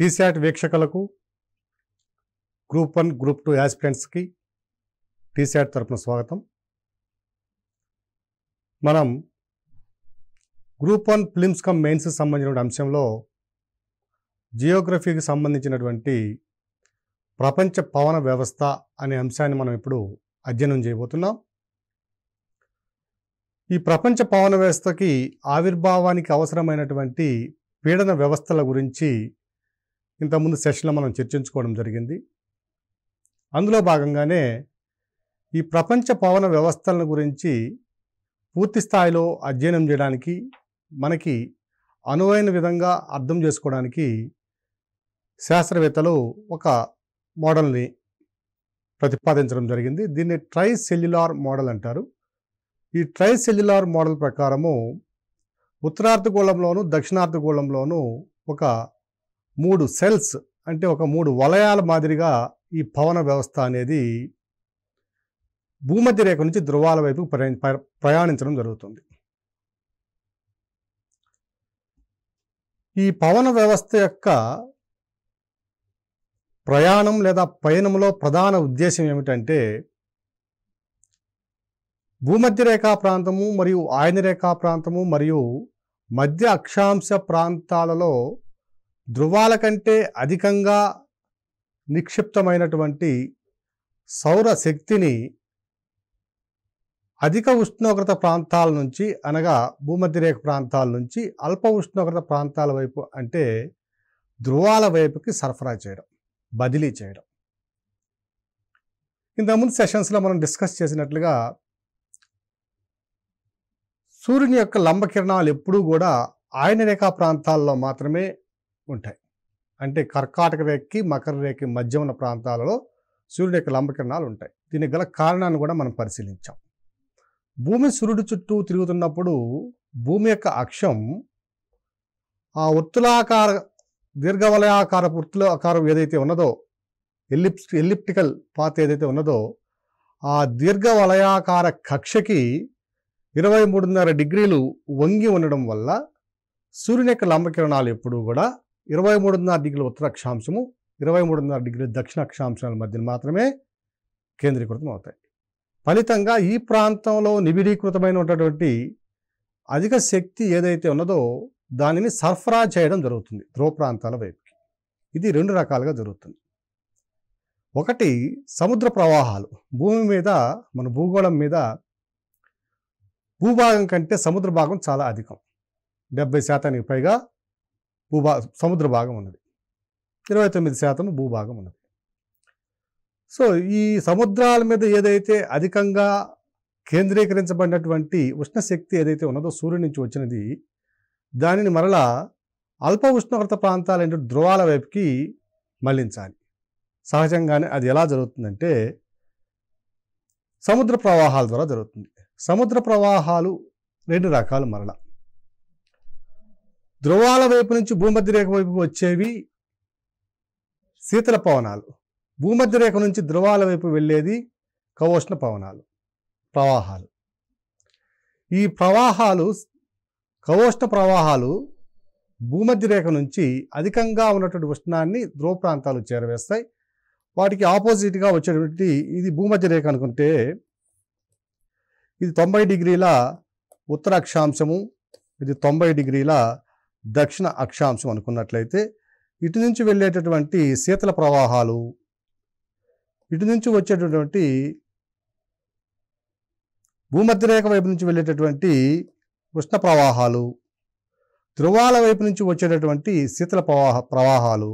టీశాట్ వీక్షకులకు group one group two యాస్పిరెంట్స్కి టీశాట్ తరపున స్వాగతం మనం group one prelims cum mains సంబంధించిన అంశంలో జియోగ్రఫీకి సంబంధించినటువంటి ప్రపంచ పవన వ్యవస్థ అనే అంశాన్ని మనం ఇప్పుడు అధ్యయనం చేయబోతున్నాం ఈ ప్రపంచ పవన వ్యవస్థకి ఆవిర్భావానికి అవసరమైనటువంటి పీడన వ్యవస్థల గురించి ఇంతకుముందు సెషన్లో మనం చర్చించుకోవడం జరిగింది అందులో భాగంగానే ఈ ప్రపంచ పవన వ్యవస్థలను గురించి పూర్తి స్థాయిలో అధ్యయనం చేయడానికి మనకి అనువైన విధంగా అర్థం చేసుకోవడానికి శాస్త్రవేత్తలు ఒక మోడల్ని ప్రతిపాదించడం జరిగింది దీన్ని ట్రై సెల్యులార్ మోడల్ అంటారు ఈ ట్రై సెల్యులార్ మోడల్ ప్రకారము ఉత్తరార్ధగోళంలోను దక్షిణార్ధగోళంలోను ఒక మూడు సెల్స్ అంటే ఒక మూడు వలయాల మాదిరిగా ఈ పవన వ్యవస్థ అనేది భూమధ్య రేఖ నుంచి ధ్రువాల వైపు ప్రయాణించడం జరుగుతుంది ఈ పవన వ్యవస్థ యొక్క ప్రయాణం లేదా పయనంలో ప్రధాన ఉద్దేశం ఏమిటంటే భూమధ్య రేఖా ప్రాంతము మరియు ఆయనరేఖా ప్రాంతము మరియు మధ్య అక్షాంశ ప్రాంతాలలో ధృవాల కంటే అధికంగా నిక్షిప్తమైనటువంటి సౌర శక్తిని అధిక ఉష్ణోగ్రత ప్రాంతాల నుంచి అనగా భూమధ్యరేఖ ప్రాంతాల నుంచి అల్ప ఉష్ణోగ్రత ప్రాంతాల వైపు అంటే ధృవాల వైపుకి సరఫరా చేయడం బదిలీ చేయడం ఇంతకుముందు సెషన్స్లో మనం డిస్కస్ చేసినట్లుగా సూర్యుని యొక్క లంబకిరణాలు ఎప్పుడూ కూడా ఆయన రేఖా ప్రాంతాల్లో మాత్రమే ఉంటాయి అంటే కర్కాటక రేఖకి మకర రేఖకి మధ్య ఉన్న ప్రాంతాలలో సూర్యుడు యొక్క లంబకిరణాలు ఉంటాయి దీనికి గల కారణాన్ని కూడా మనం పరిశీలించాం భూమి సూర్యుడి చుట్టూ తిరుగుతున్నప్పుడు భూమి యొక్క అక్షం ఆ వృత్తులాకార దీర్ఘవలయాకార వృత్తులాకారం ఆకారం ఏదైతే ఉన్నదో ఎల్లిప్ ఎల్లిప్టికల్ పాత్ర ఏదైతే ఉన్నదో ఆ దీర్ఘవలయాకార కక్షకి ఇరవై మూడున్నర డిగ్రీలు వంగి ఉండడం వల్ల సూర్యుని యొక్క లంబకిరణాలు ఎప్పుడూ కూడా ఇరవై మూడున్నర డిగ్రీల ఉత్తర అక్షాంశము ఇరవై మూడున్నర డిగ్రీల దక్షిణ అక్షాంశాల మధ్యన మాత్రమే కేంద్రీకృతం అవుతాయి ఫలితంగా ఈ ప్రాంతంలో నిబిడీకృతమైనటువంటి అధిక శక్తి ఏదైతే ఉన్నదో దానిని సరఫరా చేయడం జరుగుతుంది ధ్రువ ప్రాంతాల వైపుకి ఇది రెండు రకాలుగా జరుగుతుంది ఒకటి సముద్ర ప్రవాహాలు భూమి మీద మన భూగోళం మీద భూభాగం కంటే సముద్ర భాగం చాలా అధికం డెబ్బై శాతానికి పైగా భూభా సముద్ర భాగం ఉన్నది ఇరవై తొమ్మిది శాతం భూభాగం ఉన్నది సో ఈ సముద్రాల మీద ఏదైతే అధికంగా కేంద్రీకరించబడినటువంటి ఉష్ణశక్తి ఏదైతే ఉన్నదో సూర్యుడి నుంచి వచ్చినది దానిని మరలా అల్ప ఉష్ణోగ్రత ప్రాంతాలైన ధ్రువాల వైపుకి మళ్లించాలి సహజంగానే అది ఎలా జరుగుతుందంటే సముద్ర ప్రవాహాల ద్వారా జరుగుతుంది సముద్ర ప్రవాహాలు రెండు రకాలు మరలా ధ్రువాల వైపు నుంచి భూమధ్యరేఖ వైపుకు వచ్చేవి శీతల పవనాలు భూమధ్యరేఖ నుంచి ధ్రువాల వైపు వెళ్ళేది కవోష్ణ పవనాలు ప్రవాహాలు ఈ ప్రవాహాలు కవోష్ణ ప్రవాహాలు భూమధ్యరేఖ నుంచి అధికంగా ఉన్నటువంటి ఉష్ణాన్ని ధ్రువ ప్రాంతాలు చేరవేస్తాయి వాటికి ఆపోజిట్గా వచ్చేటువంటి ఇది భూమధ్యరేఖ అనుకుంటే ఇది తొంభై డిగ్రీల ఉత్తర అక్షాంశము ఇది తొంభై డిగ్రీల దక్షిణ అక్షాంశం అనుకున్నట్లయితే ఇటు నుంచి వెళ్ళేటటువంటి శీతల ప్రవాహాలు ఇటు నుంచి వచ్చేటటువంటి భూమధ్యరేఖ వైపు నుంచి వెళ్ళేటటువంటి ఉష్ణ ప్రవాహాలు ధ్రువాల వైపు నుంచి వచ్చేటటువంటి శీతల ప్రవాహ ప్రవాహాలు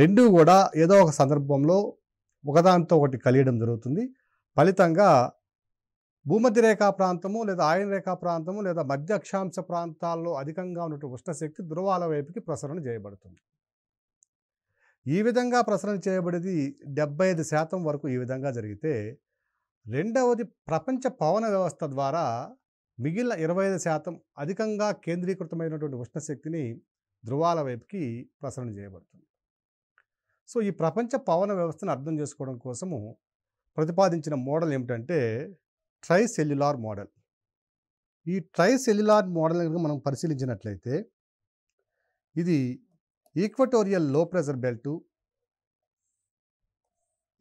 రెండూ కూడా ఏదో ఒక సందర్భంలో ఒకదానితో ఒకటి కలియడం జరుగుతుంది ఫలితంగా భూమధ్య రేఖా ప్రాంతము లేదా ఆయన రేఖా ప్రాంతము లేదా మధ్య అక్షాంశ ప్రాంతాల్లో అధికంగా ఉన్నటువంటి ఉష్ణశక్తి ధృవాల వైపుకి ప్రసరణ చేయబడుతుంది ఈ విధంగా ప్రసరణ చేయబడేది డెబ్బై ఐదు శాతం వరకు ఈ విధంగా జరిగితే రెండవది ప్రపంచ పవన వ్యవస్థ ద్వారా మిగిలిన ఇరవై ఐదు శాతం అధికంగా కేంద్రీకృతమైనటువంటి ఉష్ణశక్తిని ధృవాల వైపుకి ప్రసరణ చేయబడుతుంది సో ఈ ప్రపంచ పవన వ్యవస్థను అర్థం చేసుకోవడం కోసము ప్రతిపాదించిన మోడల్ ఏమిటంటే ట్రై సెల్యులార్ మోడల్ ఈ ట్రై సెల్యులార్ మోడల్ కనుక మనం పరిశీలించినట్లయితే ఇది ఈక్వటోరియల్ లో ప్రెజర్ బెల్టు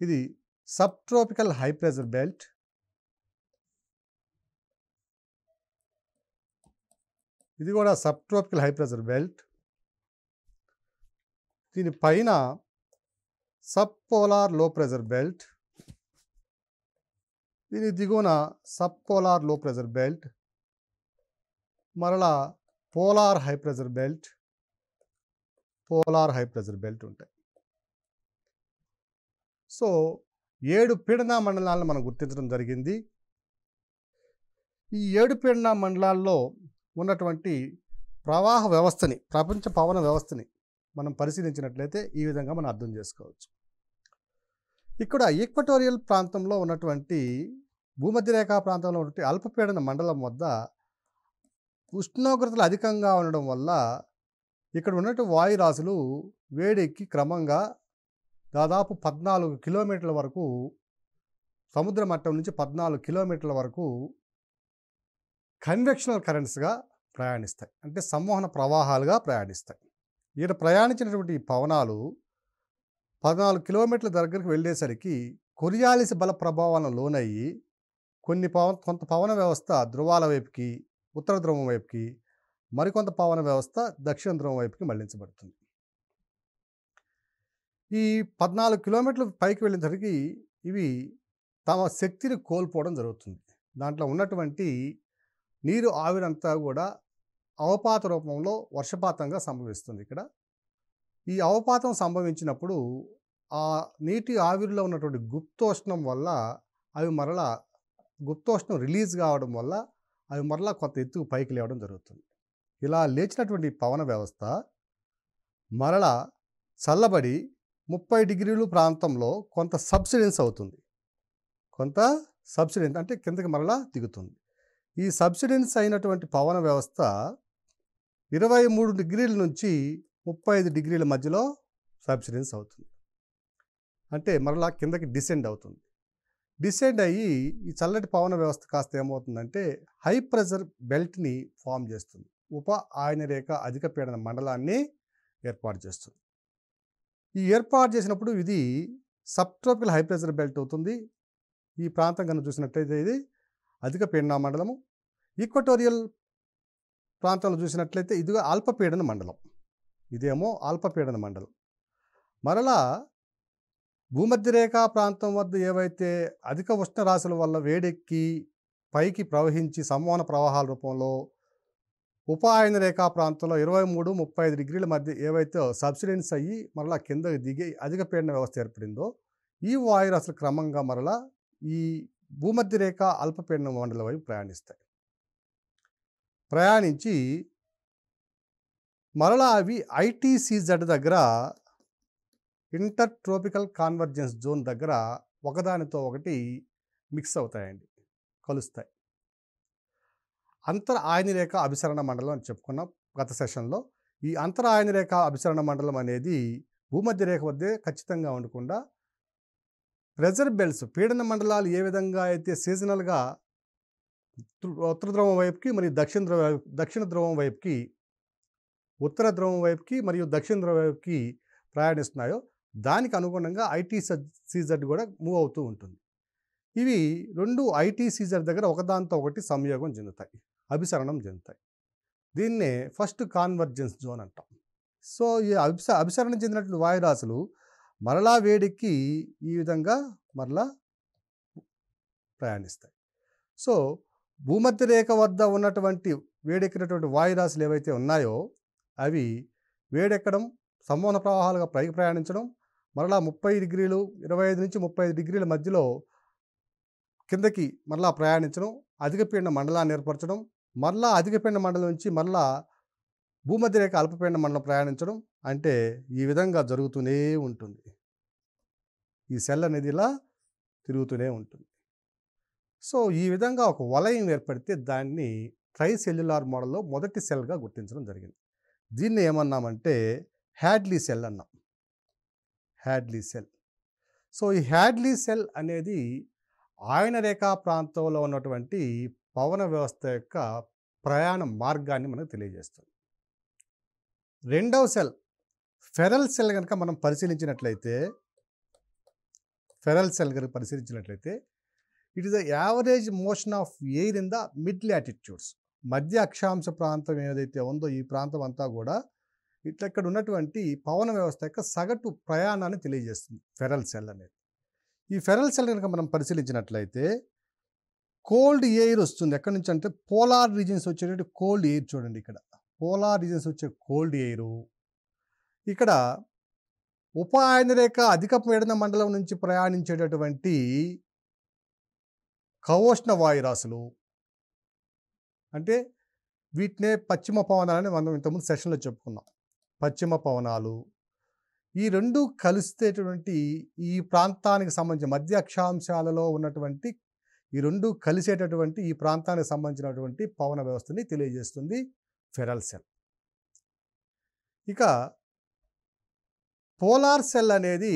ఇది sub tropical high pressure belt ఇది కూడా sub tropical high pressure belt దీని పైన sub polar low pressure belt దీని దిగువన sub polar low pressure belt మరలా polar high pressure belt polar high pressure belt ఉంటాయి so ఏడు పీడన మండలాలను మనం గుర్తించడం జరిగింది ఈ ఏడు పీడన మండలాల్లో ఉన్నటువంటి ప్రవాహ వ్యవస్థని ప్రపంచ పవన వ్యవస్థని మనం పరిశీలించినట్లయితే ఈ విధంగా మనం అర్థం చేసుకోవచ్చు ఇక్కడ ఈక్వటోరియల్ ప్రాంతంలో ఉన్నటువంటి భూమధ్యరేఖ ప్రాంతంలో ఉన్నటువంటి అల్పపీడన మండలం వద్ద ఉష్ణోగ్రతలు అధికంగా ఉండడం వల్ల ఇక్కడ ఉన్నట్టు వాయురాశులు వేడెక్కి క్రమంగా దాదాపు పద్నాలుగు కిలోమీటర్ల వరకు సముద్ర మట్టం నుంచి పద్నాలుగు కిలోమీటర్ల వరకు కన్వెక్షనల్ కరెంట్స్గా ప్రయాణిస్తాయి అంటే సంవహన ప్రవాహాలుగా ప్రయాణిస్తాయి ఈడ ప్రయాణించినటువంటి పవనాలు పద్నాలుగు కిలోమీటర్ల దగ్గరికి వెళ్ళేసరికి కొరియాలిసి బల ప్రభావాలను లోనయ్యి కొన్ని పవన్ కొంత పవన వ్యవస్థ ధ్రువాల వైపుకి ఉత్తర ధ్రువం వైపుకి మరికొంత పవన వ్యవస్థ దక్షిణ ధ్రువం వైపుకి మళ్లించబడుతుంది ఈ పద్నాలుగు కిలోమీటర్లు పైకి వెళ్ళేసరికి ఇవి తమ శక్తిని కోల్పోవడం జరుగుతుంది దాంట్లో ఉన్నటువంటి నీరు ఆవిరంతా కూడా అవపాత రూపంలో వర్షపాతంగా సంభవిస్తుంది ఇక్కడ ఈ అవపాతం సంభవించినప్పుడు ఆ నీటి ఆవిరిలో ఉన్నటువంటి గుప్తోష్ణం వల్ల అవి మరలా గుప్తోష్ణం రిలీజ్ కావడం వల్ల అవి మరలా కొంత ఎత్తుకు పైకి లేవడం జరుగుతుంది ఇలా లేచినటువంటి పవన వ్యవస్థ మరలా చల్లబడి ముప్పై డిగ్రీలు ప్రాంతంలో కొంత సబ్సిడెన్స్ అవుతుంది కొంత సబ్సిడెన్స్ అంటే కిందకి మరలా దిగుతుంది ఈ సబ్సిడెన్స్ అయినటువంటి పవన వ్యవస్థ ఇరవై మూడు డిగ్రీల నుంచి ముప్పై ఐదు డిగ్రీల మధ్యలో సబ్సిడెన్స్ అవుతుంది అంటే మరలా కిందకి డిసెండ్ అవుతుంది డిసెండ్ అయ్యి ఈ చల్లటి పవన వ్యవస్థ కాస్త ఏమవుతుందంటే హై ప్రెషర్ బెల్ట్ని ఫామ్ చేస్తుంది ఉప ఆయన రేఖ అధిక పీడన మండలాన్ని ఏర్పాటు చేస్తుంది ఈ ఏర్పాటు చేసినప్పుడు ఇది సబ్ట్రాపికల్ హై ప్రెషర్ బెల్ట్ అవుతుంది ఈ ప్రాంతం కనుక చూసినట్లయితే ఇది అధిక పీడన మండలము ఈక్వటోరియల్ ప్రాంతంలో చూసినట్లయితే ఇదిగా అల్పపీడన మండలం ఇదేమో అల్పపీడన మండలం మరలా భూమధ్యరేఖా ప్రాంతం వద్ద ఏవైతే అధిక ఉష్ణ రాశుల వల్ల వేడెక్కి పైకి ప్రవహించి సంవహన ప్రవాహాల రూపంలో ఉపాయన రేఖా ప్రాంతంలో ఇరవై మూడు ముప్పై ఐదు డిగ్రీల మధ్య ఏవైతే సబ్సిడెన్స్ అయ్యి మరలా కిందకి దిగి అధిక పీడన వ్యవస్థ ఏర్పడిందో ఈ అసలు క్రమంగా మరలా ఈ భూమధ్యరేఖ అల్పపీడన మండలం వైపు ప్రయాణిస్తాయి ప్రయాణించి మరలా అవి ఐటీసీజెడ్ దగ్గర ఇంటర్ ట్రోపికల్ కాన్వర్జెన్స్ జోన్ దగ్గర ఒకదానితో ఒకటి మిక్స్ అవుతాయండి కలుస్తాయి అంతర ఆయనరేఖ అభిసరణ మండలం అని చెప్పుకున్నాం గత సెషన్లో ఈ అంతర ఆయనరేఖ అభిసరణ మండలం అనేది భూమధ్య రేఖ వద్దే ఖచ్చితంగా ఉండకుండా ప్రెజర్ బెల్ట్స్ పీడన మండలాలు ఏ విధంగా అయితే సీజనల్గా ఉత్తర ధ్రువం వైపుకి మరియు దక్షిణ ధ్రువ దక్షిణ ధ్రువం వైపుకి ఉత్తర ధ్రువం వైపుకి మరియు దక్షిణ ధ్రువం వైపుకి ప్రయాణిస్తున్నాయో దానికి అనుగుణంగా ఐటీ సీజర్ కూడా మూవ్ అవుతూ ఉంటుంది ఇవి రెండు ఐటీ సీజర్ దగ్గర ఒకదాంతో ఒకటి సంయోగం చెందుతాయి అభిసరణం చెందుతాయి దీన్నే ఫస్ట్ కాన్వర్జెన్స్ జోన్ అంటాం సో ఈ అభిస అభిసరణ చెందినటువంటి వాయురాశులు మరలా వేడికి ఈ విధంగా మరలా ప్రయాణిస్తాయి సో భూమధ్య రేఖ వద్ద ఉన్నటువంటి వేడెక్కినటువంటి వాయురాశులు ఏవైతే ఉన్నాయో అవి వేడెక్కడం సంవహన ప్రవాహాలుగా పైకి ప్రయాణించడం మరలా ముప్పై డిగ్రీలు ఇరవై ఐదు నుంచి ముప్పై ఐదు డిగ్రీల మధ్యలో కిందకి మరలా ప్రయాణించడం అధికపీడన మండలాన్ని ఏర్పరచడం మరలా అధికపీడన మండలం నుంచి మరలా భూమధ్యరేఖ అల్పపీడన మండలం ప్రయాణించడం అంటే ఈ విధంగా జరుగుతూనే ఉంటుంది ఈ సెల్ అనేది ఇలా తిరుగుతూనే ఉంటుంది సో ఈ విధంగా ఒక వలయం ఏర్పడితే దాన్ని ట్రై సెల్యులార్ మోడల్లో మొదటి సెల్గా గుర్తించడం జరిగింది దీన్ని ఏమన్నామంటే హ్యాడ్లీ సెల్ అన్నాం హ్యాడ్లీ సెల్ సో ఈ హ్యాడ్లీ సెల్ అనేది ఆయన రేఖా ప్రాంతంలో ఉన్నటువంటి పవన వ్యవస్థ యొక్క ప్రయాణ మార్గాన్ని మనకు తెలియజేస్తుంది రెండవ సెల్ ఫెరల్ సెల్ కనుక మనం పరిశీలించినట్లయితే ఫెరల్ సెల్ కనుక పరిశీలించినట్లయితే it is the average motion of air in the mid latitudes మధ్య అక్షాంశ ప్రాంతం ఏదైతే ఉందో ఈ ప్రాంతం అంతా కూడా ఇట్లక్కడ ఉన్నటువంటి పవన వ్యవస్థ యొక్క సగటు ప్రయాణాన్ని తెలియజేస్తుంది ఫెరల్ సెల్ అనేది ఈ ఫెరల్ సెల్ కనుక మనం పరిశీలించినట్లయితే కోల్డ్ ఎయిర్ వస్తుంది ఎక్కడి నుంచి అంటే పోలార్ రీజన్స్ వచ్చేటువంటి కోల్డ్ ఎయిర్ చూడండి ఇక్కడ పోలార్ రీజన్స్ వచ్చే కోల్డ్ ఎయిరు ఇక్కడ రేఖ అధిక పీడన మండలం నుంచి ప్రయాణించేటటువంటి కవోష్ణ వాయురాశులు అంటే వీటినే పశ్చిమ పవనాలని మనం ఇంతకుముందు సెషన్లో చెప్పుకున్నాం పశ్చిమ పవనాలు ఈ రెండు కలిసేటువంటి ఈ ప్రాంతానికి సంబంధించిన మధ్య అక్షాంశాలలో ఉన్నటువంటి ఈ రెండు కలిసేటటువంటి ఈ ప్రాంతానికి సంబంధించినటువంటి పవన వ్యవస్థని తెలియజేస్తుంది ఫెరల్ సెల్ ఇక పోలార్ సెల్ అనేది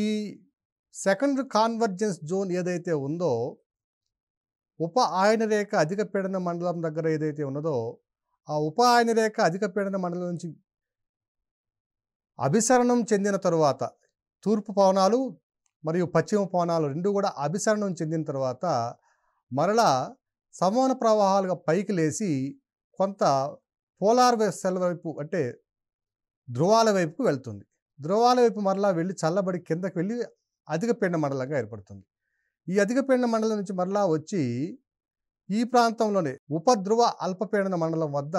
ఈ సెకండ్ కాన్వర్జెన్స్ జోన్ ఏదైతే ఉందో ఉప ఆయనరేఖ అధిక పీడన మండలం దగ్గర ఏదైతే ఉన్నదో ఆ ఉప ఆయనరేఖ అధిక పీడన మండలం నుంచి అభిసరణం చెందిన తరువాత తూర్పు పవనాలు మరియు పశ్చిమ పవనాలు రెండు కూడా అభిసరణం చెందిన తర్వాత మరలా సమాన ప్రవాహాలుగా పైకి లేచి కొంత పోలార్ సెల్ వైపు అంటే ధ్రువాల వైపుకు వెళ్తుంది ధ్రువాల వైపు మరలా వెళ్ళి చల్లబడి కిందకి వెళ్ళి అధిక పీడన మండలంగా ఏర్పడుతుంది ఈ అధికపీడన మండలం నుంచి మరలా వచ్చి ఈ ప్రాంతంలోనే ఉపద్రువ అల్పపీడన మండలం వద్ద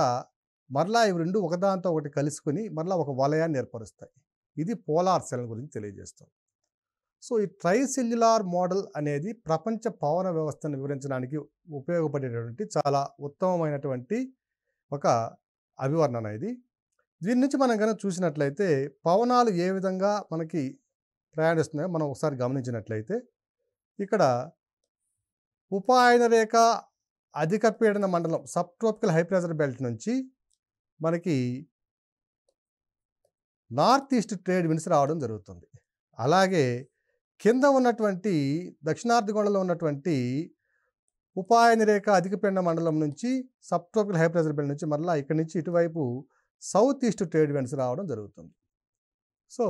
మరలా ఇవి రెండు ఒకదానితో ఒకటి కలుసుకుని మరలా ఒక వలయాన్ని ఏర్పరుస్తాయి ఇది పోలార్ సెల్ గురించి తెలియజేస్తుంది సో ఈ ట్రైసెల్యులార్ మోడల్ అనేది ప్రపంచ పవన వ్యవస్థను వివరించడానికి ఉపయోగపడేటటువంటి చాలా ఉత్తమమైనటువంటి ఒక అభివర్ణన ఇది దీని నుంచి మనం కనుక చూసినట్లయితే పవనాలు ఏ విధంగా మనకి ప్రయాణిస్తున్నాయో మనం ఒకసారి గమనించినట్లయితే ఇక్కడ ఉపాయన రేఖ అధిక పీడన మండలం sub tropical high pressure belt నుంచి మనకి నార్త్ ఈస్ట్ ట్రేడ్ విన్స్ రావడం జరుగుతుంది అలాగే కింద ఉన్నటువంటి గోడలో ఉన్నటువంటి ఉపాయన రేఖ అధిక పీడన మండలం నుంచి sub tropical high pressure belt నుంచి మళ్ళీ ఇక్కడి నుంచి ఇటువైపు సౌత్ ఈస్ట్ ట్రేడ్ విన్స్ రావడం జరుగుతుంది సో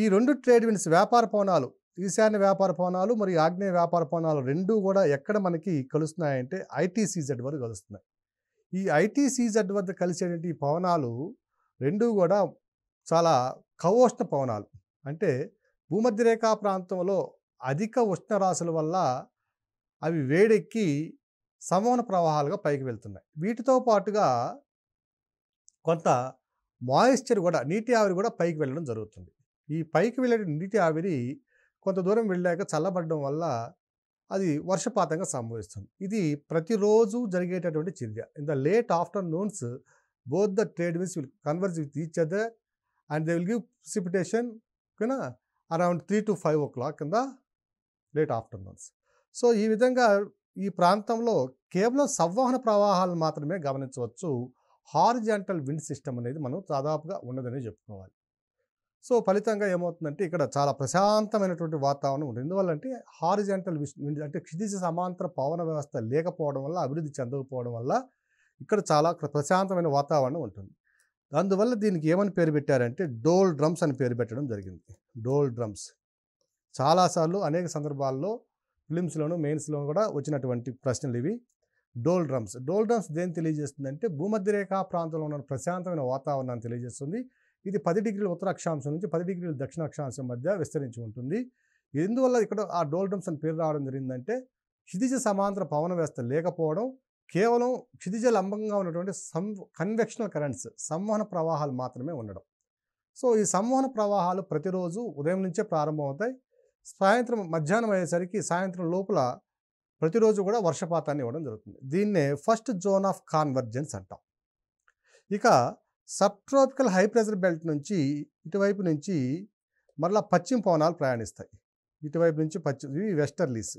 ఈ రెండు ట్రేడ్ విన్స్ వ్యాపార పవనాలు ఈశాన్య వ్యాపార భవనాలు మరియు ఆగ్నేయ వ్యాపార భవనాలు రెండూ కూడా ఎక్కడ మనకి కలుస్తున్నాయంటే ఐటీసీజెడ్ వరకు కలుస్తున్నాయి ఈ ఐటీసీజెడ్ వద్ద కలిసేటువంటి భవనాలు రెండూ కూడా చాలా కవోష్ణ పవనాలు అంటే భూమధ్యరేఖా ప్రాంతంలో అధిక ఉష్ణ రాశుల వల్ల అవి వేడెక్కి సమవన ప్రవాహాలుగా పైకి వెళ్తున్నాయి వీటితో పాటుగా కొంత మాయిశ్చర్ కూడా నీటి ఆవిరి కూడా పైకి వెళ్ళడం జరుగుతుంది ఈ పైకి వెళ్ళే నీటి ఆవిరి కొంత దూరం వెళ్ళాక చల్లబడడం వల్ల అది వర్షపాతంగా సంభవిస్తుంది ఇది ప్రతిరోజు జరిగేటటువంటి చర్య in the late afternoons both the trade winds will converge with each other and they will give precipitation ఓకేనా around three to five o'clock in the late afternoons so ఈ విధంగా ఈ ప్రాంతంలో కేవలం సంవహన ప్రవాహాలను మాత్రమే గమనించవచ్చు హార్జాంటల్ విండ్ సిస్టమ్ అనేది మనం దాదాపుగా ఉన్నదని చెప్పుకోవాలి సో ఫలితంగా ఏమవుతుందంటే ఇక్కడ చాలా ప్రశాంతమైనటువంటి వాతావరణం ఉంటుంది ఎందువల్ల ఎందువల్లంటే హారిజాంటల్ అంటే క్షితిజ సమాంతర పవన వ్యవస్థ లేకపోవడం వల్ల అభివృద్ధి చెందకపోవడం వల్ల ఇక్కడ చాలా ప్రశాంతమైన వాతావరణం ఉంటుంది అందువల్ల దీనికి ఏమని పేరు పెట్టారంటే డోల్ డ్రమ్స్ అని పేరు పెట్టడం జరిగింది డోల్ డ్రమ్స్ చాలాసార్లు అనేక సందర్భాల్లో ఫిలిమ్స్లోను మెయిన్స్లోను కూడా వచ్చినటువంటి ప్రశ్నలు ఇవి డోల్ డ్రమ్స్ డోల్ డ్రమ్స్ దేని తెలియజేస్తుందంటే భూమధ్యరేఖా ప్రాంతంలో ఉన్న ప్రశాంతమైన వాతావరణాన్ని తెలియజేస్తుంది ఇది పది డిగ్రీల ఉత్తర అక్షాంశం నుంచి పది డిగ్రీల దక్షిణ అక్షాంశం మధ్య విస్తరించి ఉంటుంది ఎందువల్ల ఇక్కడ ఆ డోల్డమ్స్ అని పేరు రావడం జరిగిందంటే క్షితిజ సమాంతర పవన వ్యవస్థ లేకపోవడం కేవలం క్షితిజ లంబంగా ఉన్నటువంటి సం కన్వెక్షనల్ కరెంట్స్ సంవహన ప్రవాహాలు మాత్రమే ఉండడం సో ఈ సంవహన ప్రవాహాలు ప్రతిరోజు ఉదయం నుంచే ప్రారంభమవుతాయి సాయంత్రం మధ్యాహ్నం అయ్యేసరికి సాయంత్రం లోపల ప్రతిరోజు కూడా వర్షపాతాన్ని ఇవ్వడం జరుగుతుంది దీన్నే ఫస్ట్ జోన్ ఆఫ్ కాన్వర్జెన్స్ అంటాం ఇక ట్రాపికల్ హై ప్రెషర్ బెల్ట్ నుంచి ఇటువైపు నుంచి మరలా పశ్చిమ పవనాలు ప్రయాణిస్తాయి ఇటువైపు నుంచి పశ్చిమ ఇవి వెస్టర్లీస్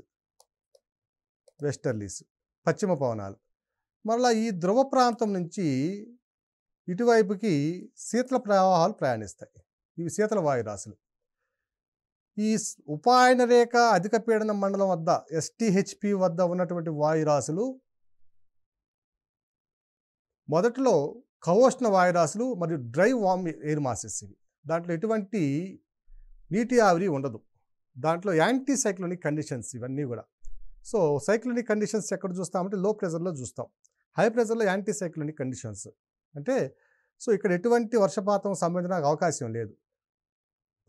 వెస్టర్లీస్ పశ్చిమ పవనాలు మరలా ఈ ధ్రువ ప్రాంతం నుంచి ఇటువైపుకి శీతల ప్రవాహాలు ప్రయాణిస్తాయి ఇవి శీతల వాయురాశులు ఈ ఉపాయన రేఖ అధిక పీడన మండలం వద్ద ఎస్టీహెచ్పి వద్ద ఉన్నటువంటి వాయురాశులు మొదట్లో కవోష్ణ వాయురాసులు మరియు డ్రై వామ్ ఎయిర్ మాసెస్ ఇవి దాంట్లో ఎటువంటి నీటి ఆవిరి ఉండదు దాంట్లో యాంటీ సైక్లోనిక్ కండిషన్స్ ఇవన్నీ కూడా సో సైక్లోనిక్ కండిషన్స్ ఎక్కడ చూస్తామంటే లో ప్రెజర్లో చూస్తాం హై ప్రెజర్లో యాంటీ సైక్లోనిక్ కండిషన్స్ అంటే సో ఇక్కడ ఎటువంటి వర్షపాతం సంబంధించిన అవకాశం లేదు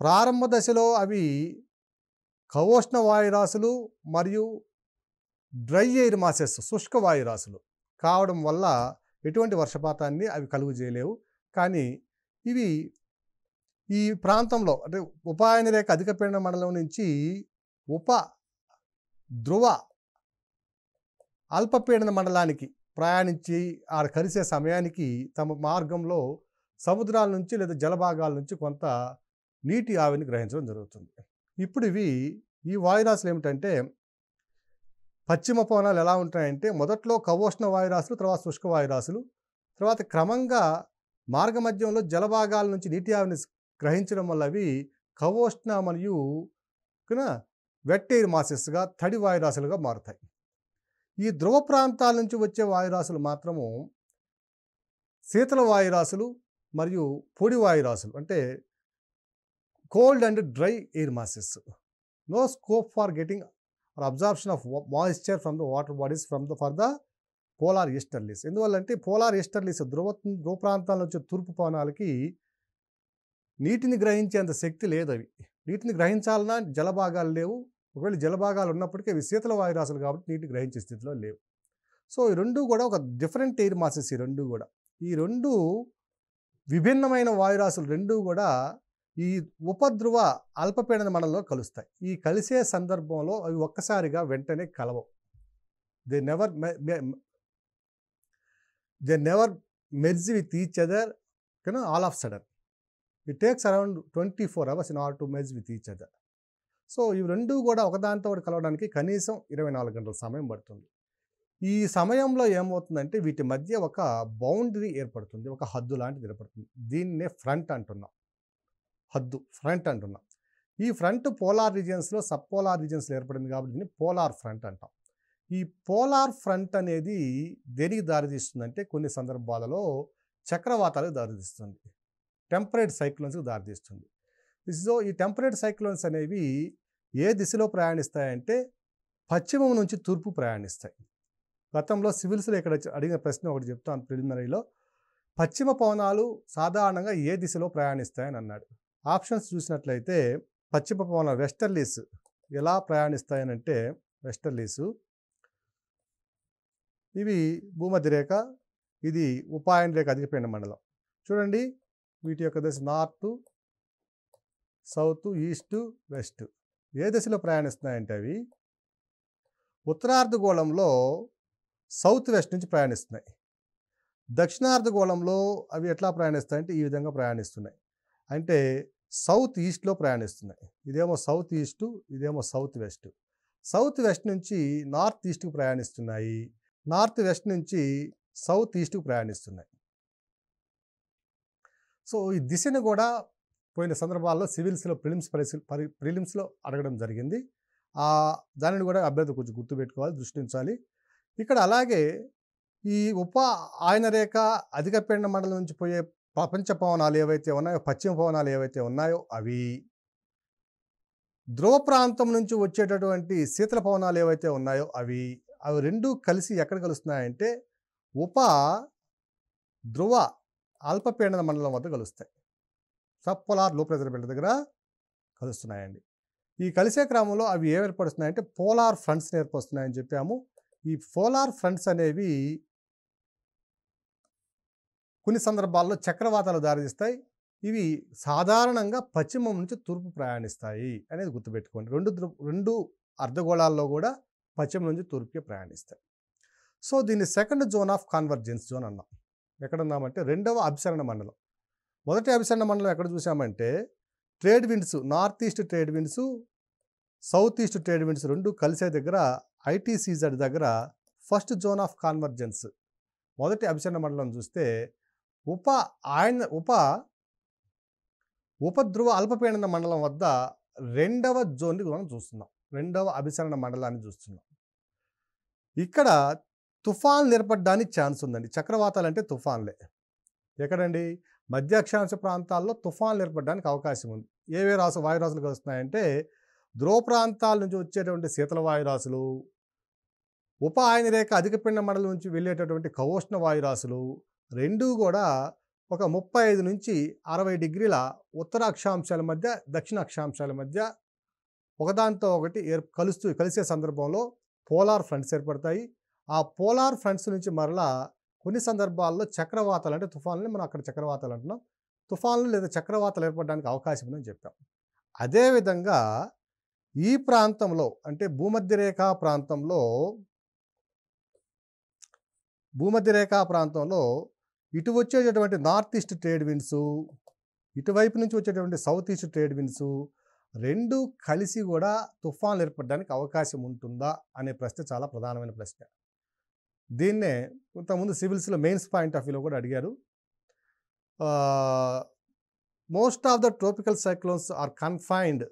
ప్రారంభ దశలో అవి కవోష్ణ వాయురాశులు మరియు డ్రై ఎయిర్ మాసెస్ శుష్క వాయురాశులు కావడం వల్ల ఎటువంటి వర్షపాతాన్ని అవి కలుగు చేయలేవు కానీ ఇవి ఈ ప్రాంతంలో అంటే ఉపాయన రేఖ అధిక పీడన మండలం నుంచి ఉప ధ్రువ అల్పపీడన మండలానికి ప్రయాణించి ఆడ కలిసే సమయానికి తమ మార్గంలో సముద్రాల నుంచి లేదా జలభాగాల నుంచి కొంత నీటి ఆవిని గ్రహించడం జరుగుతుంది ఇప్పుడు ఇవి ఈ వాయురాశులు ఏమిటంటే పశ్చిమ పవనాలు ఎలా ఉంటాయంటే మొదట్లో కవోష్ణ వాయురాశులు తర్వాత శుష్క వాయురాశులు తర్వాత క్రమంగా మార్గమధ్యంలో జలభాగాల నుంచి నీటి ఆవిని గ్రహించడం వల్ల అవి కవోష్ణ మరియు వెట్ ఎయిర్ మాసెస్గా తడి వాయురాశులుగా మారుతాయి ఈ ధ్రువ ప్రాంతాల నుంచి వచ్చే వాయురాశులు మాత్రము శీతల వాయురాశులు మరియు పొడి వాయురాశులు అంటే cold and dry air masses no scope for getting or absorption of moisture from the water bodies from the for the polar easterlies ఎందువల్లంటే పోలార్ ఈస్టర్లీస్ ధ్రువ ధ్రువ ప్రాంతాల నుంచి తూర్పు పవనాలకి నీటిని గ్రహించేంత శక్తి లేదు అవి నీటిని గ్రహించాలన్నా జలభాగాలు లేవు ఒకవేళ జలభాగాలు ఉన్నప్పటికీ అవి శీతల వాయురాశులు కాబట్టి నీటిని గ్రహించే స్థితిలో లేవు సో ఈ రెండు కూడా ఒక డిఫరెంట్ ఎయిర్ మాసెస్ ఈ రెండు కూడా ఈ రెండు విభిన్నమైన వాయురాసులు రెండు కూడా ఈ ఉపద్రువ అల్పపీడన మండలంలో కలుస్తాయి ఈ కలిసే సందర్భంలో అవి ఒక్కసారిగా వెంటనే కలవవు they never they never merge with each other కెనా all of sudden it takes around twenty four hours in or to merge with each other so ఇవి రెండు కూడా ఒకదానితో ఒకటి కలవడానికి కనీసం ఇరవై నాలుగు గంటల సమయం పడుతుంది ఈ సమయంలో ఏమవుతుందంటే వీటి మధ్య ఒక బౌండరీ ఏర్పడుతుంది ఒక హద్దు లాంటిది ఏర్పడుతుంది దీన్నే ఫ్రంట్ అంటున్నాం హద్దు ఫ్రంట్ అంటున్నాం ఈ ఫ్రంట్ పోలార్ రీజియన్స్లో సబ్ పోలార్ రీజియన్స్లో ఏర్పడింది కాబట్టి దీన్ని పోలార్ ఫ్రంట్ అంటాం ఈ పోలార్ ఫ్రంట్ అనేది దేనికి దారితీస్తుందంటే కొన్ని సందర్భాలలో చక్రవాతాలకు దారితీస్తుంది టెంపరేట్ సైక్లోన్స్కి దారితీస్తుంది సో ఈ టెంపరేట్ సైక్లోన్స్ అనేవి ఏ దిశలో ప్రయాణిస్తాయంటే పశ్చిమం నుంచి తూర్పు ప్రయాణిస్తాయి గతంలో సివిల్స్లో ఇక్కడ అడిగిన ప్రశ్న ఒకటి చెప్తాను ప్రిలిమినరీలో పశ్చిమ పవనాలు సాధారణంగా ఏ దిశలో ప్రయాణిస్తాయని అన్నాడు ఆప్షన్స్ చూసినట్లయితే పశ్చిమ పవన వెస్టర్లీస్ ఎలా ప్రయాణిస్తాయనంటే వెస్టర్లీసు ఇవి భూమధ్య రేఖ ఇది ఉపాయన రేఖ అధికపీడన మండలం చూడండి వీటి యొక్క దశ నార్త్ సౌత్ ఈస్ట్ వెస్ట్ ఏ దశలో ప్రయాణిస్తున్నాయంటే అవి ఉత్తరార్ధగోళంలో సౌత్ వెస్ట్ నుంచి ప్రయాణిస్తున్నాయి దక్షిణార్ధగోళంలో అవి ఎట్లా ప్రయాణిస్తాయంటే ఈ విధంగా ప్రయాణిస్తున్నాయి అంటే సౌత్ ఈస్ట్లో ప్రయాణిస్తున్నాయి ఇదేమో సౌత్ ఈస్టు ఇదేమో సౌత్ వెస్ట్ సౌత్ వెస్ట్ నుంచి నార్త్ ఈస్ట్కి ప్రయాణిస్తున్నాయి నార్త్ వెస్ట్ నుంచి సౌత్ ఈస్ట్కి ప్రయాణిస్తున్నాయి సో ఈ దిశను కూడా పోయిన సందర్భాల్లో సివిల్స్లో ప్రిలిమ్స్ పరి ప్రిలిమ్స్లో అడగడం జరిగింది ఆ దానిని కూడా అభ్యర్థి కొంచెం గుర్తుపెట్టుకోవాలి దృష్టించాలి ఇక్కడ అలాగే ఈ ఉప రేఖ అధిక పీడన మండలం నుంచి పోయే ప్రపంచ పవనాలు ఏవైతే ఉన్నాయో పశ్చిమ పవనాలు ఏవైతే ఉన్నాయో అవి ధ్రువ ప్రాంతం నుంచి వచ్చేటటువంటి శీతల పవనాలు ఏవైతే ఉన్నాయో అవి అవి రెండు కలిసి ఎక్కడ కలుస్తున్నాయంటే ఉప ధ్రువ అల్పపీడన మండలం వద్ద కలుస్తాయి sub polar low pressure belt దగ్గర కలుస్తున్నాయండి ఈ కలిసే క్రమంలో అవి ఏం ఏర్పడుతున్నాయంటే పోలార్ ఫ్రంట్స్ని ఏర్పడుతున్నాయని చెప్పాము ఈ పోలార్ ఫ్రంట్స్ అనేవి కొన్ని సందర్భాల్లో చక్రవాతాలు దారితీస్తాయి ఇవి సాధారణంగా పశ్చిమం నుంచి తూర్పు ప్రయాణిస్తాయి అనేది గుర్తుపెట్టుకోండి రెండు రెండు అర్ధగోళాల్లో కూడా పశ్చిమ నుంచి తూర్పుకే ప్రయాణిస్తాయి సో దీన్ని second zone of convergence zone అన్నాం ఉన్నామంటే రెండవ అభిసరణ మండలం మొదటి అభిసరణ మండలం ఎక్కడ చూసామంటే trade winds north east trade winds south east trade winds రెండు కలిసే దగ్గర ఐటీసీజెడ్ దగ్గర ఫస్ట్ జోన్ ఆఫ్ కాన్వర్జెన్స్ మొదటి అభిసరణ మండలం చూస్తే ఉప ఆయన ఉప ఉపద్రువ అల్పపీడన మండలం వద్ద రెండవ జోన్ని మనం చూస్తున్నాం రెండవ అభిసరణ మండలాన్ని చూస్తున్నాం ఇక్కడ తుఫాన్ ఏర్పడడానికి ఛాన్స్ ఉందండి చక్రవాతాలు అంటే తుఫాన్లే ఎక్కడండి మధ్యాక్షాంశ ప్రాంతాల్లో తుఫాన్ ఏర్పడడానికి అవకాశం ఉంది ఏవే రాసు వాయురాసులు వస్తున్నాయంటే ధ్రువ ప్రాంతాల నుంచి వచ్చేటువంటి శీతల వాయురాశులు ఉప రేఖ అధిక పిండ మండలం నుంచి వెళ్ళేటటువంటి కవోష్ణ వాయురాసులు రెండూ కూడా ఒక ముప్పై ఐదు నుంచి అరవై డిగ్రీల ఉత్తర అక్షాంశాల మధ్య దక్షిణ అక్షాంశాల మధ్య ఒకదానితో ఒకటి ఏర్ కలుస్తూ కలిసే సందర్భంలో పోలార్ ఫ్రంట్స్ ఏర్పడతాయి ఆ పోలార్ ఫ్రంట్స్ నుంచి మరలా కొన్ని సందర్భాల్లో చక్రవాతాలు అంటే తుఫాన్లని మనం అక్కడ చక్రవాతాలు అంటున్నాం తుఫాన్లు లేదా చక్రవాతాలు ఏర్పడడానికి అవకాశం ఉందని చెప్పాం అదేవిధంగా ఈ ప్రాంతంలో అంటే భూమధ్యరేఖా ప్రాంతంలో భూమధ్యరేఖ ప్రాంతంలో ఇటు వచ్చేటటువంటి నార్త్ ఈస్ట్ ట్రేడ్ విన్స్ ఇటువైపు నుంచి వచ్చేటువంటి సౌత్ ఈస్ట్ ట్రేడ్ విన్స్ రెండు కలిసి కూడా తుఫాన్లు ఏర్పడడానికి అవకాశం ఉంటుందా అనే ప్రశ్న చాలా ప్రధానమైన ప్రశ్న దీన్నే కొంతమంది సివిల్స్లో మెయిన్స్ పాయింట్ ఆఫ్ వ్యూలో కూడా అడిగారు most of the tropical cyclones are confined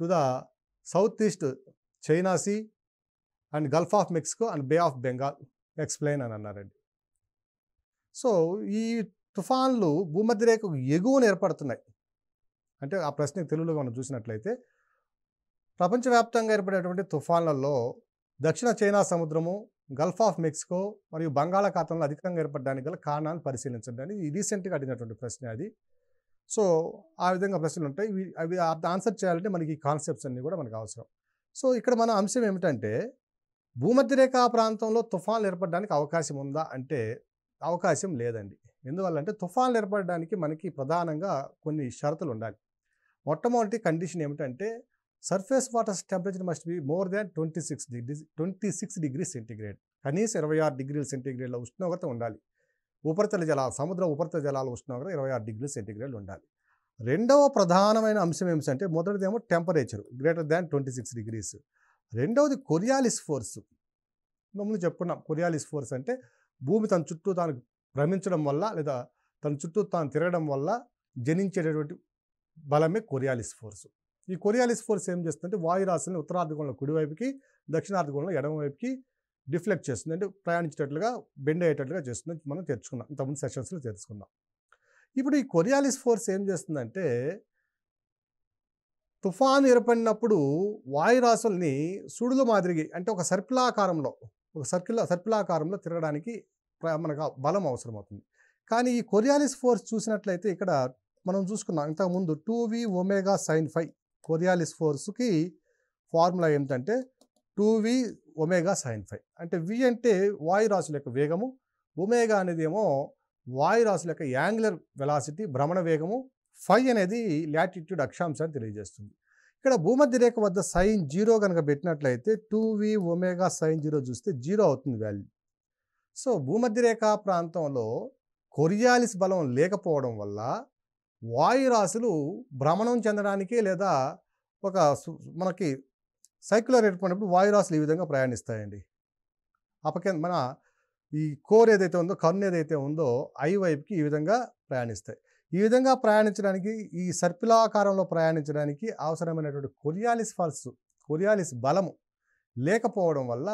to the south east China sea and gulf of Mexico and bay of Bengal explain అని అన్నారండి సో ఈ తుఫాన్లు భూమధ్యరేఖకు ఎగువన ఏర్పడుతున్నాయి అంటే ఆ ప్రశ్నకి తెలుగులో మనం చూసినట్లయితే ప్రపంచవ్యాప్తంగా ఏర్పడేటువంటి తుఫాన్లలో దక్షిణ చైనా సముద్రము గల్ఫ్ ఆఫ్ మెక్సికో మరియు బంగాళాఖాతంలో అధికంగా ఏర్పడడానికి గల కారణాలు పరిశీలించండి అని రీసెంట్గా అడిగినటువంటి ప్రశ్న అది సో ఆ విధంగా ప్రశ్నలు ఉంటాయి అవి ఆన్సర్ చేయాలంటే మనకి ఈ కాన్సెప్ట్స్ అన్నీ కూడా మనకు అవసరం సో ఇక్కడ మన అంశం ఏమిటంటే భూమధ్యరేఖా ప్రాంతంలో తుఫాన్లు ఏర్పడడానికి అవకాశం ఉందా అంటే అవకాశం లేదండి ఎందువల్లంటే తుఫాన్లు ఏర్పడడానికి మనకి ప్రధానంగా కొన్ని షరతులు ఉండాలి మొట్టమొదటి కండిషన్ ఏమిటంటే surface water temperature must be more than twenty six degree twenty six degree centigrade కనీసం ఇరవై ఆరు డిగ్రీల సెంటీగ్రేడ్ల ఉష్ణోగ్రత ఉండాలి ఉపరితల జలాలు సముద్ర ఉపరితల జలాల ఉష్ణోగ్రత ఇరవై ఆరు డిగ్రీల సెంటీగ్రేడ్ ఉండాలి రెండవ ప్రధానమైన అంశం ఏమిటంటే మొదటిదేమో temperature greater than twenty six degrees రెండవది కొరియాలిస్ ఫోర్స్ ముందు చెప్పుకున్నాం కొరియాలిస్ ఫోర్స్ అంటే భూమి తన చుట్టూ తాను భ్రమించడం వల్ల లేదా తన చుట్టూ తాను తిరగడం వల్ల జనించేటటువంటి బలమే కొరియాలిస్ ఫోర్సు ఈ కొరియాలిస్ ఫోర్స్ ఏం చేస్తుందంటే వాయురాశిని ఉత్తరార్ధగోళంలో కుడివైపుకి దక్షిణార్ధగోళంలో ఎడమవైపుకి డిఫ్లెక్ట్ చేస్తుంది అంటే ప్రయాణించేటట్లుగా బెండ్ అయ్యేటట్లుగా చేస్తుంది మనం తెచ్చుకున్నాం ఇంతకుముందు సెషన్స్లో తెచ్చుకున్నాం ఇప్పుడు ఈ కొరియాలిస్ ఫోర్స్ ఏం చేస్తుందంటే తుఫాను ఏర్పడినప్పుడు వాయురాశుల్ని సుడుల మాదిరిగి అంటే ఒక సర్పిలాకారంలో ఒక సర్కిల్ సర్పిలాకారంలో తిరగడానికి మనకు బలం అవసరం అవుతుంది కానీ ఈ కొరియాలిస్ ఫోర్స్ చూసినట్లయితే ఇక్కడ మనం చూసుకున్నాం ఇంతకుముందు two V omega sine phi Coriolis ఫోర్స్కి ఫార్ములా ఏమిటంటే two V omega sine phi అంటే వి అంటే వాయురాశుల యొక్క వేగము ఒమేగా అనేది ఏమో వాయురాశుల యొక్క యాంగులర్ వెలాసిటీ భ్రమణ వేగము ఫైవ్ అనేది లాటిట్యూడ్ అక్షాంశాన్ని తెలియజేస్తుంది ఇక్కడ భూమధ్య రేఖ వద్ద సైన్ జీరో కనుక పెట్టినట్లయితే two V omega sine zero చూస్తే జీరో అవుతుంది వాల్యూ సో భూమధ్య రేఖ ప్రాంతంలో కొరియాలిస్ బలం లేకపోవడం వల్ల వాయురాశులు భ్రమణం చెందడానికి లేదా ఒక మనకి సైక్యులర్ వాయు రాశులు ఈ విధంగా ప్రయాణిస్తాయండి అపకే మన ఈ కోర్ ఏదైతే ఉందో కరుణ్ ఏదైతే ఉందో ఐ వైపుకి ఈ విధంగా ప్రయాణిస్తాయి ఈ విధంగా ప్రయాణించడానికి ఈ సర్పిలాకారంలో ప్రయాణించడానికి అవసరమైనటువంటి కొరియాలిస్ ఫాల్స్ కొరియాలిస్ బలము లేకపోవడం వల్ల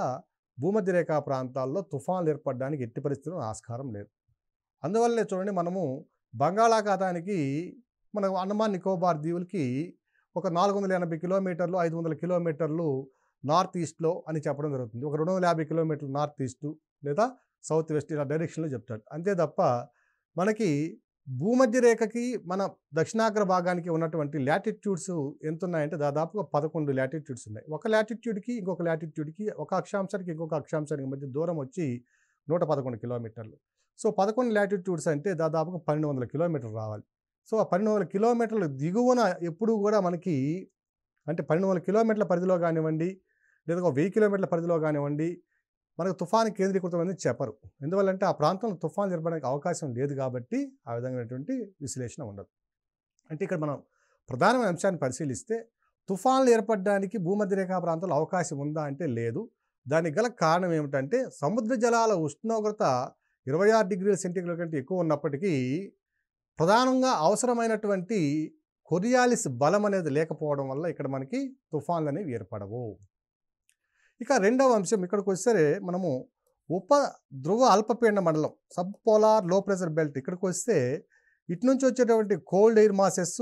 భూమధ్యరేఖా ప్రాంతాల్లో తుఫాన్లు ఏర్పడడానికి ఎట్టి పరిస్థితులు ఆస్కారం లేదు అందువల్లనే చూడండి మనము బంగాళాఖాతానికి మన అండమాన్ నికోబార్ దీవులకి ఒక నాలుగు వందల ఎనభై కిలోమీటర్లు ఐదు వందల కిలోమీటర్లు నార్త్ ఈస్ట్లో అని చెప్పడం జరుగుతుంది ఒక రెండు వందల యాభై కిలోమీటర్లు నార్త్ ఈస్టు లేదా సౌత్ వెస్ట్ ఇలా డైరెక్షన్లో చెప్తాడు అంతే తప్ప మనకి భూమధ్య రేఖకి మన దక్షిణాగ్ర భాగానికి ఉన్నటువంటి లాటిట్యూడ్స్ ఎంత ఉన్నాయంటే దాదాపుగా పదకొండు లాటిట్యూడ్స్ ఉన్నాయి ఒక లాటిట్యూడ్కి ఇంకొక లాటిట్యూడ్కి ఒక అక్షాంశానికి ఇంకొక అక్షాంశానికి మధ్య దూరం వచ్చి నూట పదకొండు కిలోమీటర్లు సో పదకొండు లాటిట్యూడ్స్ అంటే దాదాపుగా పన్నెండు వందల కిలోమీటర్లు రావాలి సో ఆ పన్నెండు వందల కిలోమీటర్లు దిగువన ఎప్పుడూ కూడా మనకి అంటే పన్నెండు వందల కిలోమీటర్ల పరిధిలో కానివ్వండి లేదా ఒక వెయ్యి కిలోమీటర్ల పరిధిలో కానివ్వండి మనకు తుఫాను కేంద్రీకృతమని చెప్పరు ఎందువల్లంటే ఆ ప్రాంతంలో తుఫాను జరపడానికి అవకాశం లేదు కాబట్టి ఆ విధమైనటువంటి విశ్లేషణ ఉండదు అంటే ఇక్కడ మనం ప్రధానమైన అంశాన్ని పరిశీలిస్తే తుఫాన్లు ఏర్పడడానికి భూమధ్యరేఖా ప్రాంతంలో అవకాశం ఉందా అంటే లేదు దానికి గల కారణం ఏమిటంటే సముద్ర జలాల ఉష్ణోగ్రత ఇరవై ఆరు డిగ్రీల సెంటీగ్రేడ్ కంటే ఎక్కువ ఉన్నప్పటికీ ప్రధానంగా అవసరమైనటువంటి కొరియాలిస్ బలం అనేది లేకపోవడం వల్ల ఇక్కడ మనకి తుఫాన్లు అనేవి ఏర్పడవు ఇక రెండవ అంశం ఇక్కడికి వస్తే మనము ఉప ధ్రువ అల్పపీడన మండలం sub polar low pressure belt ఇక్కడికి వస్తే ఇటు నుంచి వచ్చేటువంటి కోల్డ్ ఎయిర్ మాసెస్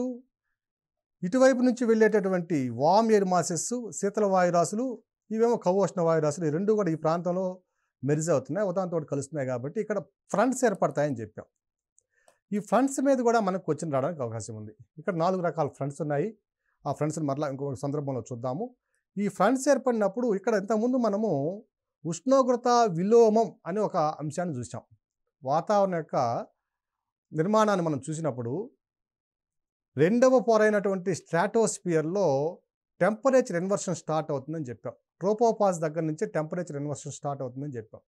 ఇటువైపు నుంచి వెళ్ళేటటువంటి వామ్ ఎయిర్ మాసెస్ శీతల వాయురాసులు ఇవేమో కవోష్ణ వాయురాసులు ఈ రెండు కూడా ఈ ప్రాంతంలో మెరిజ్ అవుతున్నాయి ఉదాహరణతో కలుస్తున్నాయి కాబట్టి ఇక్కడ ఫ్రంట్స్ ఏర్పడతాయని చెప్పాం ఈ ఫ్రంట్స్ మీద కూడా మనకు వచ్చిన రావడానికి అవకాశం ఉంది ఇక్కడ నాలుగు రకాల ఫ్రంట్స్ ఉన్నాయి ఆ ఫ్రంట్స్ని మరలా ఇంకొక సందర్భంలో చూద్దాము ఈ ఫ్రంట్స్ ఏర్పడినప్పుడు ఇక్కడ ఇంతకుముందు మనము ఉష్ణోగ్రత విలోమం అనే ఒక అంశాన్ని చూసాం వాతావరణం యొక్క నిర్మాణాన్ని మనం చూసినప్పుడు రెండవ పొరైనటువంటి స్ట్రాటోస్పియర్లో టెంపరేచర్ ఇన్వర్షన్ స్టార్ట్ అవుతుందని చెప్పాం ట్రోపోపాస్ దగ్గర నుంచి టెంపరేచర్ ఇన్వర్షన్ స్టార్ట్ అవుతుందని చెప్పాం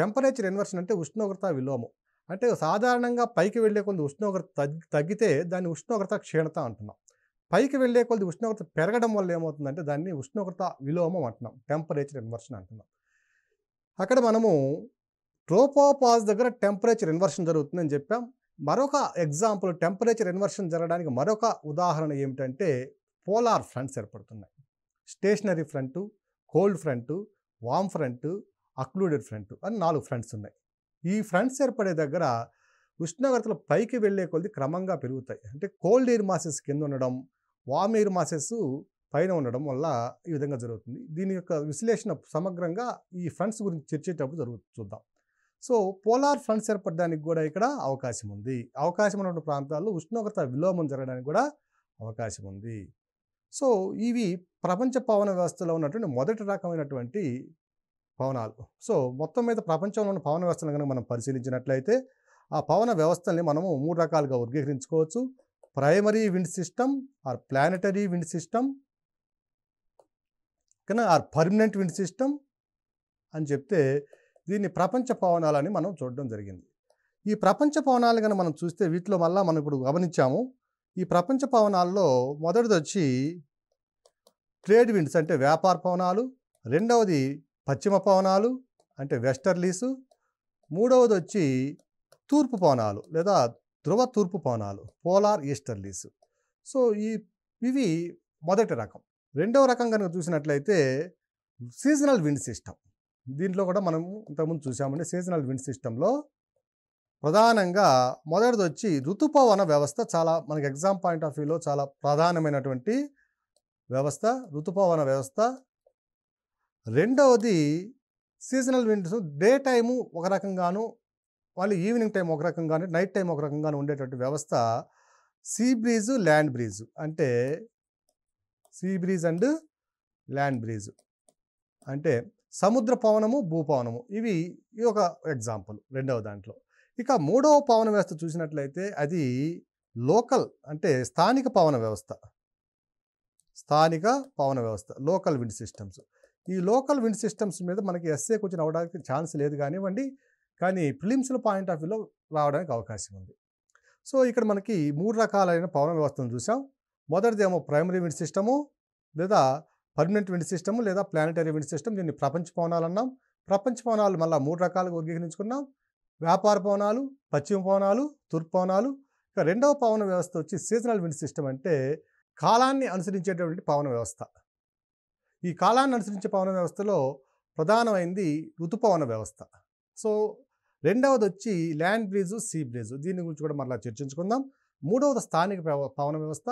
టెంపరేచర్ ఇన్వర్షన్ అంటే ఉష్ణోగ్రత విలోమం అంటే సాధారణంగా పైకి వెళ్ళే కొంత ఉష్ణోగ్రత తగ్గితే దాని ఉష్ణోగ్రత క్షీణత అంటున్నాం పైకి వెళ్ళే కొద్ది ఉష్ణోగ్రత పెరగడం వల్ల ఏమవుతుందంటే దాన్ని ఉష్ణోగ్రత విలోమం అంటున్నాం టెంపరేచర్ ఇన్వర్షన్ అంటున్నాం అక్కడ మనము ట్రోపోపాజ్ దగ్గర టెంపరేచర్ ఇన్వర్షన్ జరుగుతుందని చెప్పాం మరొక ఎగ్జాంపుల్ టెంపరేచర్ ఇన్వర్షన్ జరగడానికి మరొక ఉదాహరణ ఏమిటంటే పోలార్ ఫ్రంట్స్ ఏర్పడుతున్నాయి stationary front cold front warm front occluded front అని నాలుగు ఫ్రంట్స్ ఉన్నాయి ఈ ఫ్రంట్స్ ఏర్పడే దగ్గర ఉష్ణోగ్రతలు పైకి వెళ్ళే కొద్ది క్రమంగా పెరుగుతాయి అంటే కోల్డ్ ఎయిర్ మాసెస్ కింద ఉండడం వామేరు మాసెస్ పైన ఉండడం వల్ల ఈ విధంగా జరుగుతుంది దీని యొక్క విశ్లేషణ సమగ్రంగా ఈ ఫండ్స్ గురించి చర్చేటప్పుడు జరుగు చూద్దాం సో పోలార్ ఫండ్స్ ఏర్పడడానికి కూడా ఇక్కడ అవకాశం ఉంది అవకాశం ఉన్నటువంటి ప్రాంతాల్లో ఉష్ణోగ్రత విలోమం జరగడానికి కూడా అవకాశం ఉంది సో ఇవి ప్రపంచ పవన వ్యవస్థలో ఉన్నటువంటి మొదటి రకమైనటువంటి పవనాలు సో మొత్తం మీద ప్రపంచంలో ఉన్న పవన వ్యవస్థను కనుక మనం పరిశీలించినట్లయితే ఆ పవన వ్యవస్థల్ని మనము మూడు రకాలుగా వర్గీకరించుకోవచ్చు primary wind system or planetary wind system ఓకేనా ఆర్ పర్మనెంట్ విండ్ సిస్టమ్ అని చెప్తే దీన్ని ప్రపంచ పవనాలని మనం చూడడం జరిగింది ఈ ప్రపంచ పవనాలు కనుక మనం చూస్తే వీటిలో మళ్ళీ మనం ఇప్పుడు గమనించాము ఈ ప్రపంచ పవనాల్లో మొదటిది వచ్చి ట్రేడ్ విండ్స్ అంటే వ్యాపార పవనాలు రెండవది పశ్చిమ పవనాలు అంటే వెస్టర్లీసు మూడవది వచ్చి తూర్పు పవనాలు లేదా ధృవ తూర్పు పవనాలు పోలార్ ఈస్టర్లీస్ సో ఈ ఇవి మొదటి రకం రెండవ రకం కనుక చూసినట్లయితే సీజనల్ విండ్ సిస్టమ్ దీంట్లో కూడా మనం ఇంతకుముందు చూసామంటే సీజనల్ విండ్ సిస్టంలో ప్రధానంగా మొదటిది వచ్చి ఋతుపవన వ్యవస్థ చాలా మనకి ఎగ్జామ్ పాయింట్ ఆఫ్ వ్యూలో చాలా ప్రధానమైనటువంటి వ్యవస్థ ఋతుపవన వ్యవస్థ రెండవది సీజనల్ విండ్స్ డే టైము ఒక రకంగాను వాళ్ళు ఈవినింగ్ టైం ఒక రకంగానే నైట్ టైం ఒక రకంగానే ఉండేటటువంటి వ్యవస్థ సీ బ్రిడ్జ్ ల్యాండ్ బ్రిడ్జ్ అంటే sea breeze and land bridge అంటే సముద్ర పవనము భూపవనము ఇవి ఇది ఒక ఎగ్జాంపుల్ రెండవ దాంట్లో ఇక మూడవ పవన వ్యవస్థ చూసినట్లయితే అది లోకల్ అంటే స్థానిక పవన వ్యవస్థ స్థానిక పవన వ్యవస్థ లోకల్ విండ్ సిస్టమ్స్ ఈ లోకల్ విండ్ సిస్టమ్స్ మీద మనకి ఎస్ఏ కొంచెం అవడానికి ఛాన్స్ లేదు కానివ్వండి కానీ ఫిలిమ్స్లో పాయింట్ ఆఫ్ వ్యూలో రావడానికి అవకాశం ఉంది సో ఇక్కడ మనకి మూడు రకాలైన పవన వ్యవస్థను చూసాం మొదటిదేమో ప్రైమరీ విండ్ సిస్టము లేదా పర్మనెంట్ విండ్ సిస్టము లేదా ప్లానెటరీ విండ్ సిస్టమ్ దీన్ని ప్రపంచ పవనాలు అన్నాం ప్రపంచ పవనాలు మళ్ళీ మూడు రకాలుగా వర్గీకరించుకున్నాం వ్యాపార పవనాలు పశ్చిమ పవనాలు తూర్పు పవనాలు ఇక రెండవ పవన వ్యవస్థ వచ్చి సీజనల్ విండ్ సిస్టమ్ అంటే కాలాన్ని అనుసరించేటటువంటి పవన వ్యవస్థ ఈ కాలాన్ని అనుసరించే పవన వ్యవస్థలో ప్రధానమైంది ఋతుపవన వ్యవస్థ సో రెండవది వచ్చి ల్యాండ్ బ్రీజు సీ బ్రీజు దీని గురించి కూడా మరలా చర్చించుకుందాం మూడవది స్థానిక పవన వ్యవస్థ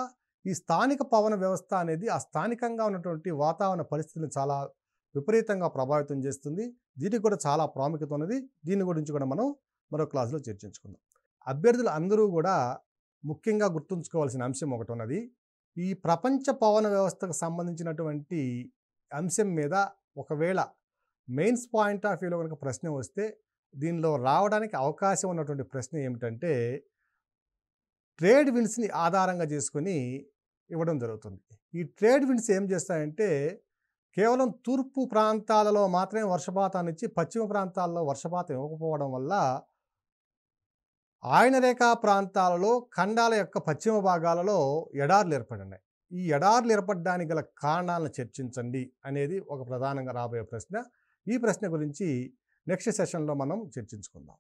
ఈ స్థానిక పవన వ్యవస్థ అనేది ఆ స్థానికంగా ఉన్నటువంటి వాతావరణ పరిస్థితులను చాలా విపరీతంగా ప్రభావితం చేస్తుంది దీనికి కూడా చాలా ప్రాముఖ్యత ఉన్నది దీని గురించి కూడా మనం మరో క్లాసులో చర్చించుకుందాం అభ్యర్థులు అందరూ కూడా ముఖ్యంగా గుర్తుంచుకోవాల్సిన అంశం ఒకటి ఉన్నది ఈ ప్రపంచ పవన వ్యవస్థకు సంబంధించినటువంటి అంశం మీద ఒకవేళ మెయిన్స్ పాయింట్ ఆఫ్ వ్యూలో కనుక ప్రశ్న వస్తే దీనిలో రావడానికి అవకాశం ఉన్నటువంటి ప్రశ్న ఏమిటంటే ట్రేడ్ విన్స్ని ఆధారంగా చేసుకొని ఇవ్వడం జరుగుతుంది ఈ ట్రేడ్ విన్స్ ఏం చేస్తాయంటే కేవలం తూర్పు ప్రాంతాలలో మాత్రమే వర్షపాతాన్ని ఇచ్చి పశ్చిమ ప్రాంతాల్లో వర్షపాతం ఇవ్వకపోవడం వల్ల ఆయన రేఖా ప్రాంతాలలో ఖండాల యొక్క పశ్చిమ భాగాలలో ఎడార్లు ఏర్పడినాయి ఈ ఎడార్లు ఏర్పడడానికి గల కారణాలను చర్చించండి అనేది ఒక ప్రధానంగా రాబోయే ప్రశ్న ఈ ప్రశ్న గురించి నెక్స్ట్ సెషన్లో మనం చర్చించుకుందాం